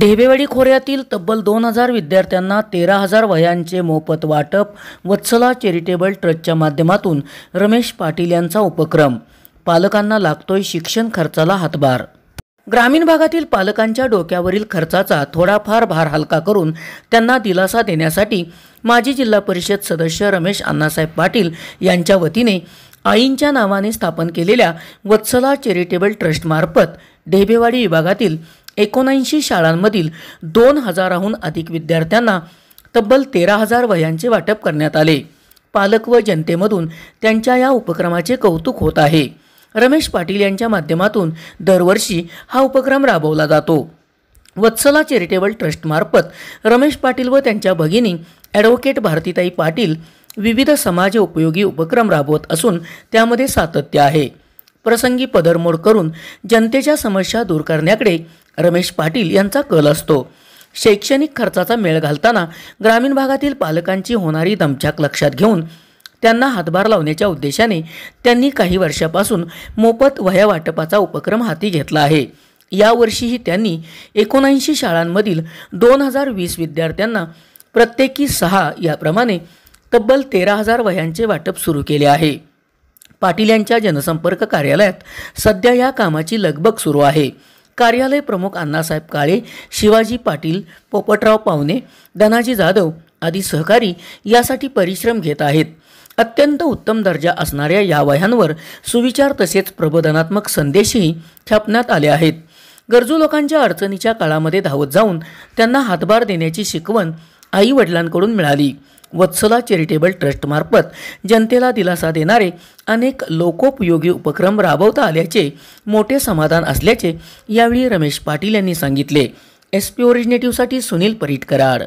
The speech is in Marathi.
ढेबेवाडी खोऱ्यातील तब्बल दोन हजार विद्यार्थ्यांना तेरा हजार वयांचे मोफत वाटप वत्सला चॅरिटेबल ट्रस्टच्या माध्यमातून रमेश पाटील यांचा उपक्रम पालकांना लागतोय शिक्षण खर्चाला हातभार ग्रामीण भागातील पालकांच्या डोक्यावरील खर्चाचा थोडाफार भार हलका करून त्यांना दिलासा देण्यासाठी माजी जिल्हा परिषद सदस्य रमेश अण्णासाहेब पाटील यांच्या वतीने आईंच्या नावाने स्थापन केलेल्या वत्सला चॅरिटेबल ट्रस्टमार्फत ढेबेवाडी विभागातील एकोणऐंशी शाळांमधील दोन हजाराहून अधिक विद्यार्थ्यांना तब्बल तेरा हजार वह्यांचे वाटप करण्यात आले पालक व जनतेमधून त्यांच्या या उपक्रमाचे कौतुक होत आहे रमेश पाटील यांच्या माध्यमातून दरवर्षी हा उपक्रम राबवला जातो वत्सला चॅरिटेबल ट्रस्टमार्फत रमेश पाटील व त्यांच्या भगिनी ॲडव्होकेट भारतीताई पाटील विविध समाज उपयोगी उपक्रम राबवत असून त्यामध्ये सातत्य आहे प्रसंगी पदरमोड करून जनतेच्या समस्या दूर करण्याकडे रमेश पाटील यांचा कल असतो शैक्षणिक खर्चाचा मेळ घालताना ग्रामीण भागातील पालकांची होणारी दमछाक लक्षात घेऊन त्यांना हातभार लावण्याच्या उद्देशाने त्यांनी काही वर्षापासून मोफत वह्या वाटपाचा उपक्रम हाती घेतला आहे यावर्षीही त्यांनी एकोणऐंशी शाळांमधील दोन हजार वीस विद्यार्थ्यांना प्रत्येकी सहा याप्रमाणे तब्बल तेरा हजार वह्यांचे वाटप सुरू केले आहे पाटील यांच्या जनसंपर्क कार्यालयात सध्या या कामाची लगबग सुरू आहे कार्यालय प्रमुख अण्णासाहेब काळे शिवाजी पाटील पोपटराव पावणे धनाजी जाधव आदी सहकारी यासाठी परिश्रम घेत आहेत अत्यंत उत्तम दर्जा असणाऱ्या या वह्यांवर सुविचार तसेच प्रबोधनात्मक संदेशही छापण्यात आले आहेत गरजू लोकांच्या अडचणीच्या काळामध्ये धावत जाऊन त्यांना हातभार देण्याची शिकवण आई वडिलांकडून मिळाली वत्सला चॅरिटेबल ट्रस्टमार्फत जनतेला दिलासा देणारे अनेक लोकोपयोगी उपक्रम राबवता आल्याचे मोठे समाधान असल्याचे यावेळी रमेश पाटील यांनी सांगितले एस पी ओरिजिनेटिव्हसाठी सुनील करार